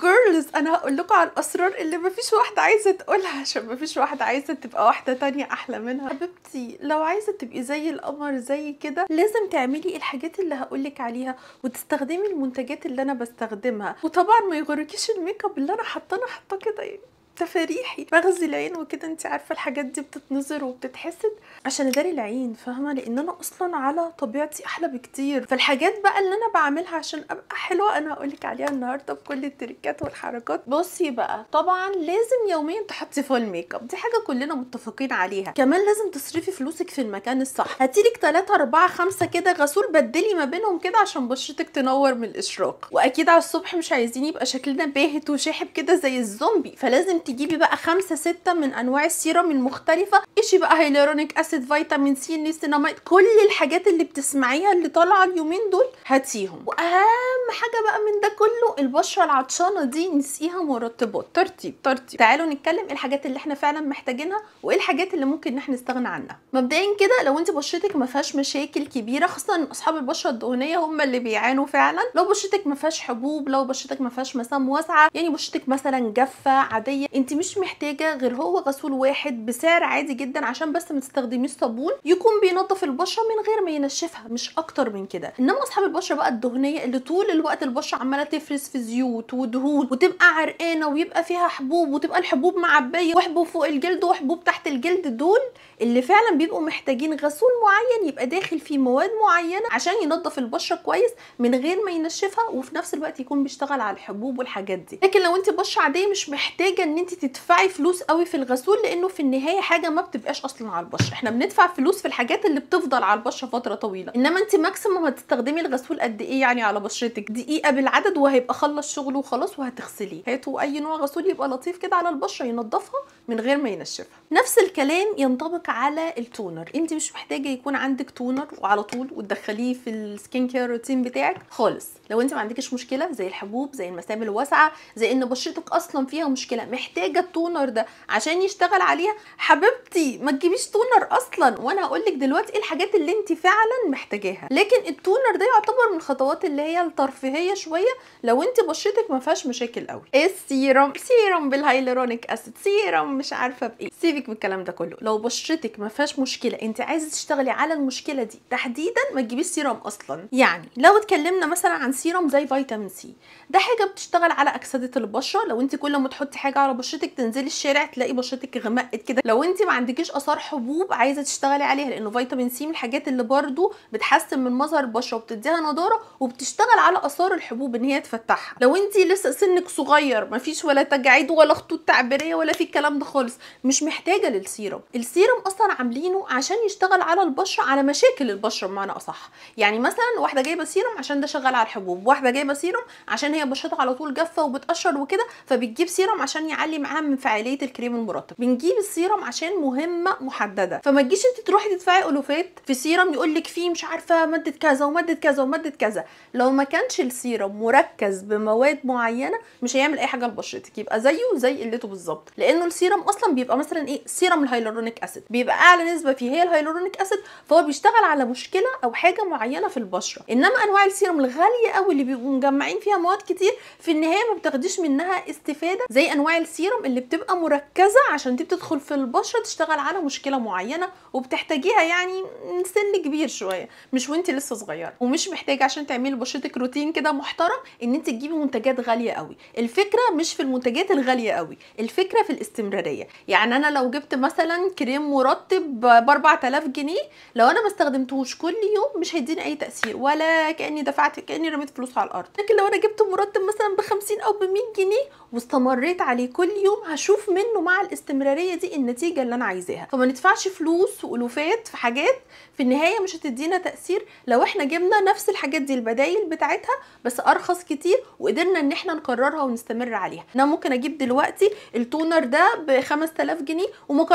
جيرلز انا هقول لكم على الاسرار اللي مفيش واحده عايزه تقولها عشان مفيش واحده عايزه تبقى واحده تانية احلى منها حبيبتي لو عايزه تبقي زي القمر زي كده لازم تعملي الحاجات اللي هقولك عليها وتستخدمي المنتجات اللي انا بستخدمها وطبعا ما يغركيش الميك اب اللي انا حاطاه انا حاطاه كده يعني تفاريحي بغزي العين وكده انت عارفه الحاجات دي بتتنظر وبتتحسد عشان اداري العين فاهمه لان انا اصلا على طبيعتي احلى بكتير فالحاجات بقى اللي انا بعملها عشان ابقى حلوه انا لك عليها النهارده بكل التريكات والحركات بصي بقى طبعا لازم يوميا تحطي فول ميك اب دي حاجه كلنا متفقين عليها كمان لازم تصرفي فلوسك في المكان الصح هاتيلك 3 4 5 كده غسول بدلي ما بينهم كده عشان بشرتك تنور من الاشراق واكيد على الصبح مش عايزين يبقى شكلنا باهت وشاحب كده زي الزومبي فلازم تجيبي بقى خمسة ستة من انواع السيرم المختلفة اشي بقى هيلورونيك اسيد فيتامين سي النيستيناميد كل الحاجات اللي بتسمعيها اللي طالعة اليومين دول هاتيهم واهم حاجة بقى من ده كله البشرة العطشانة دي نسقيها مرطبات ترتيب ترتيب تعالوا نتكلم إيه الحاجات اللي احنا فعلا محتاجينها وايه الحاجات اللي ممكن ان احنا نستغنى عنها مبدئيا كده لو انت بشرتك ما فيهاش مشاكل كبيره خاصه اصحاب البشره الدهنيه هم اللي بيعانوا فعلا لو بشرتك ما فيهاش حبوب لو بشرتك ما فيهاش مسام واسعه يعني بشرتك مثلا جافه عاديه انت مش محتاجه غير هو غسول واحد بسعر عادي جدا عشان بس ما تستخدميش صابون يكون بينظف البشره من غير ما ينشفها مش اكتر من كده انما اصحاب البشره بقى الدهنيه اللي طول الوقت البشره عماله تفرز في زيوت ودهون وتبقى عرقانه ويبقى فيها حبوب وتبقى الحبوب معبيه وحبوب فوق الجلد وحبوب تحت الجلد دول اللي فعلا بيبقوا محتاجين غسول معين يبقى داخل فيه مواد معينه عشان ينظف البشره كويس من غير ما ينشفها وفي نفس الوقت يكون بيشتغل على الحبوب والحاجات دي لكن لو انت بشره عاديه مش محتاجه ان انت تدفعي فلوس قوي في الغسول لانه في النهايه حاجه ما بتبقاش اصلا على البشره احنا بندفع فلوس في الحاجات اللي بتفضل على البشره فتره طويله انما انت ماكسيموم هتستخدمي الغسول قد ايه يعني على بشرتك دقيقه بالعدد وهيبقى خلص شغله وخلاص وهتغسليه هاتوا اي نوع غسول يبقى لطيف كده على البشره ينضفها من غير ما ينشفها نفس الكلام ينطبق على التونر انت مش محتاجه يكون عندك تونر وعلى طول وتدخليه في السكين كير روتين بتاعك خالص لو انت ما عندكش مشكله زي الحبوب زي المسام الواسعه زي ان بشرتك اصلا فيها مشكله محتاجه التونر ده عشان يشتغل عليها حبيبتي ما تجيبيش تونر اصلا وانا هقول لك دلوقتي ايه الحاجات اللي انت فعلا محتاجاها لكن التونر ده يعتبر من الخطوات اللي هي الترفيهيه شويه لو انت بشرتك ما فيهاش مشاكل قوي السيروم سيروم بالهايلورونيك اسيد سيروم مش عارفه بايه سيبك من الكلام ده كله لو بشرتك ما فيهاش مشكله انت عايزه تشتغلي على المشكله دي تحديدا ما تجيبيش سيرم اصلا يعني لو اتكلمنا مثلا عن سيرم زي فيتامين سي ده حاجه بتشتغل على اكسده البشره لو انت كل ما تحطي حاجه على بشرتك تنزلي الشارع تلاقي بشرتك غمقت كده لو انت ما عندكيش اثار حبوب عايزه تشتغلي عليها لانه فيتامين سي من الحاجات اللي برده بتحسن من مظهر البشره وبتديها نضاره وبتشتغل على اثار الحبوب ان هي تفتحها لو انت لسه سنك صغير مفيش ولا تجاعيد ولا خطوط تعبيريه ولا في الكلام ده خالص مش محتاجه للسيروم السيروم اصلا عاملينه عشان يشتغل على البشره على مشاكل البشره بمعنى اصح يعني مثلا واحده جايبه سيروم عشان ده شغال على الحبوب واحده جايبه سيروم عشان هي بشرتها على طول جافه وبتقشر وكده فبتجيب سيروم عشان يعلي معاها من فعاليه الكريم المرطب بنجيب السيروم عشان مهمه محدده فما تجيش انت تروحي تدفعي الوفات في سيروم يقول لك فيه مش عارفه ماده كذا وماده كذا وماده كذا لو ما كانش السيروم مركز بمواد معينه مش هيعمل اي حاجه لبشرتك يبقى زيه زي قلته بالظبط لانه السيروم السيرم اصلا بيبقى مثلا ايه سيرم الهايلورونيك اسيد بيبقى اعلى نسبه فيه هي الهايلورونيك اسيد فهو بيشتغل على مشكله او حاجه معينه في البشره انما انواع السيرم الغاليه قوي اللي بيبقوا مجمعين فيها مواد كتير في النهايه ما بتاخديش منها استفاده زي انواع السيرم اللي بتبقى مركزه عشان دي بتدخل في البشره تشتغل على مشكله معينه وبتحتاجيها يعني من سن كبير شويه مش وانت لسه صغيره ومش محتاجه عشان تعملي بشرتك روتين كده محترم ان انت تجيبي منتجات غاليه قوي الفكره مش في المنتجات الغاليه قوي الفكره في الاستمراريه الاستمراريه يعني انا لو جبت مثلا كريم مرطب ب 4000 جنيه لو انا ما استخدمتهوش كل يوم مش هيديني اي تاثير ولا كاني دفعت كاني رميت فلوس على الارض لكن لو انا جبت مرطب مثلا ب 50 او ب 100 جنيه واستمريت عليه كل يوم هشوف منه مع الاستمراريه دي النتيجه اللي انا عايزاها فما ندفعش فلوس والوفات في حاجات في النهايه مش هتدينا تاثير لو احنا جبنا نفس الحاجات دي البدايل بتاعتها بس ارخص كتير وقدرنا ان احنا نكررها ونستمر عليها انا ممكن اجيب دلوقتي التونر ده ب ب 5000 جنيه وما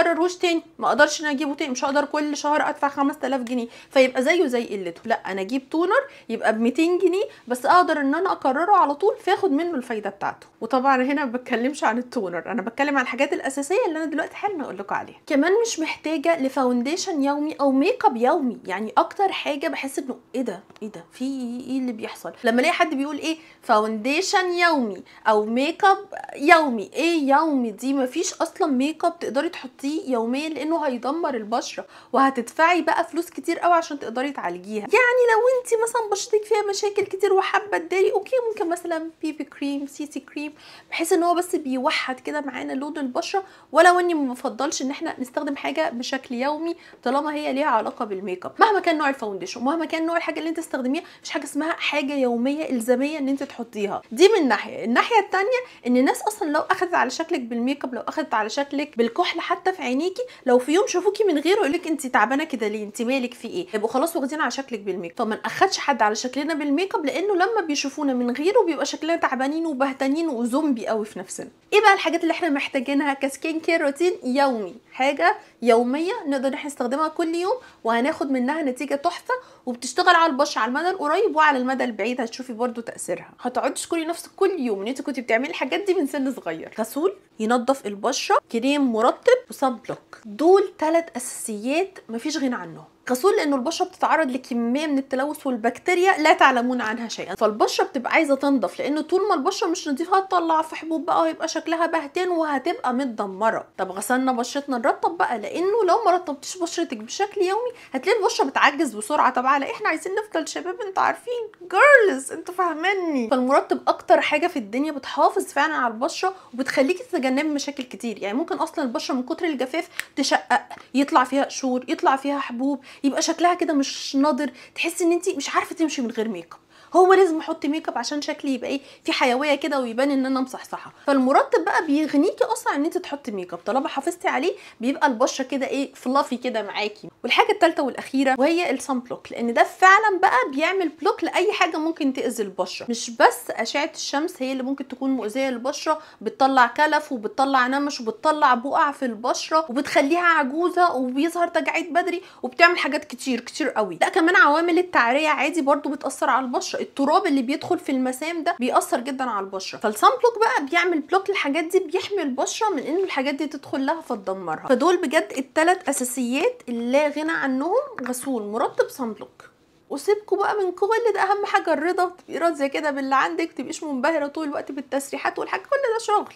تاني ما اقدرش انا اجيبه تاني مش هقدر كل شهر ادفع 5000 جنيه فيبقى زيه زي قلته لا انا اجيب تونر يبقى ب 200 جنيه بس اقدر ان انا اكرره على طول فاخد منه الفايده بتاعته وطبعا هنا ما بتكلمش عن التونر انا بتكلم عن الحاجات الاساسيه اللي انا دلوقتي حالا اقول لكم عليها كمان مش محتاجه لفاونديشن يومي او ميك اب يومي يعني اكتر حاجه بحس انه ايه ده ايه ده في ايه اللي بيحصل لما الاقي حد بيقول ايه فاونديشن يومي او ميك اب يومي ايه يومي دي مفيش اصلا ميك اب تقدري تحطيه يوميا لانه هيدمر البشره وهتدفعي بقى فلوس كتير قوي عشان تقدري تعالجيها يعني لو انت مثلا بشرتك فيها مشاكل كتير وحابه تداري اوكي ممكن مثلا بيبي كريم سي سي كريم بحيث ان هو بس بيوحد كده معانا لون البشره ولو اني ما بفضلش ان احنا نستخدم حاجه بشكل يومي طالما هي ليها علاقه بالميك اب مهما كان نوع الفاونديشن مهما كان نوع الحاجه اللي انت تستخدميها مش حاجه اسمها حاجه يوميه الزاميه ان انت تحطيها دي من ناحيه الناحيه الثانيه ان الناس اصلا لو اخذت على شكلك بالميك اب لو اخذت على شكلك بالكحل حتى في عينيكي لو في يوم شافوكي من غيره يقول لك انت تعبانه كده ليه انت مالك في ايه يبقوا خلاص واخدين على شكلك بالميك اب فما ناخدش حد على شكلنا بالميك اب لانه لما بيشوفونا من غيره بيبقى شكلنا تعبانين وبهتانين وزومبي قوي في نفسنا ايه بقى الحاجات اللي احنا محتاجينها كسكين كير روتين يومي حاجه يوميه نقدر احنا نستخدمها كل يوم وهناخد منها نتيجه تحفه وبتشتغل على البشره على المدى القريب وعلى المدى البعيد هتشوفي برده تاثيرها هتقعدي تشكري نفسك كل يوم ان انت كنت بتعملي الحاجات دي من سن صغير غسول ينظف البشره بشرة كريم مرطب وصن بلوك دول ثلاث اساسيات مفيش غنى عنهم كسول لانه البشره بتتعرض لكميه من التلوث والبكتيريا لا تعلمون عنها شيئا فالبشره بتبقى عايزه تنضف لانه طول ما البشره مش نظيفه هتطلع في حبوب بقى وهيبقى شكلها بهتان وهتبقى متدمره طب غسلنا بشرتنا نرطب بقى لانه لو ما رطبتيش بشرتك بشكل يومي هتلاقي البشره بتعجز بسرعه طب على إيه؟ احنا عايزين نفضل شباب انتوا عارفين جيرلز انتوا فاهماني فالمرطب اكتر حاجه في الدنيا بتحافظ فعلا على البشره وبتخليكي تتجنبي مشاكل كتير يعني ممكن اصلا البشره من كتر الجفاف تشقق يطلع فيها قشور يطلع فيها حبوب يبقى شكلها كده مش ناضر تحس ان انت مش عارفه تمشي من غير ميك اب هو لازم احط ميك اب عشان شكلي يبقى ايه في حيويه كده ويبان ان انا مصحصحه فالمرطب بقى بيغنيكي اصلا ان انت تحطي ميك اب طالما حافظتي عليه بيبقى البشره كده ايه فلافي كده معاكي والحاجه الثالثه والاخيره وهي الصن بلوك لان ده فعلا بقى بيعمل بلوك لاي حاجه ممكن تاذي البشره مش بس اشعه الشمس هي اللي ممكن تكون مؤذيه للبشره بتطلع كلف وبتطلع نمش وبتطلع بقع في البشره وبتخليها عجوزه وبيظهر تجاعيد بدري وبتعمل حاجات كتير كتير قوي لا كمان عوامل التعريه عادي برده بتاثر على البشره التراب اللي بيدخل في المسام ده بيأثر جدا على البشره فالصن بلوك بقى بيعمل بلوك للحاجات دي بيحمي البشره من ان الحاجات دي تدخل لها فتدمرها فدول بجد التلات اساسيات اللي لا غنى عنهم غسول مرطب صن بلوك وسيبكوا بقى من كل ده اهم حاجه الرضا تبقي راضيه كده باللي عندك تبقيش منبهره طول الوقت بالتسريحات والحاجات كل ده شغل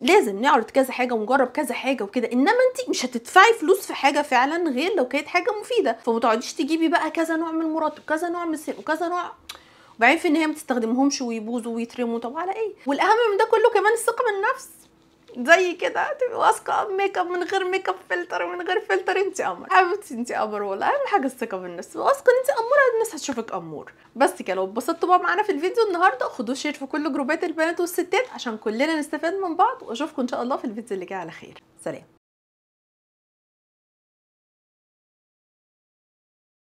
لازم نعرض كذا حاجه ونجرب كذا حاجه وكده انما انت مش هتدفعي فلوس في حاجه فعلا غير لو كانت حاجه مفيده فما تقعديش تجيبي بقى كذا نوع من المرطب كذا نوع من السيرم وكذا نوع بعين في النهايه ما تستخدمهمش ويبوظوا ويترموا طب على ايه والاهم من ده كله كمان الثقه بالنفس زي كده تبقي واثقه ميك اب من غير ميك اب فلتر ومن غير فلتر انت قمر حبيبتي انت قمر والله اهم حاجه الثقه بالنفس واثقه ان انت اموره الناس هتشوفك امور بس كده لو اتبسطتوا بقى معانا في الفيديو النهارده خدوا شير في كل جروبات البنات والستات عشان كلنا نستفاد من بعض واشوفكم ان شاء الله في الفيديو اللي جاي على خير سلام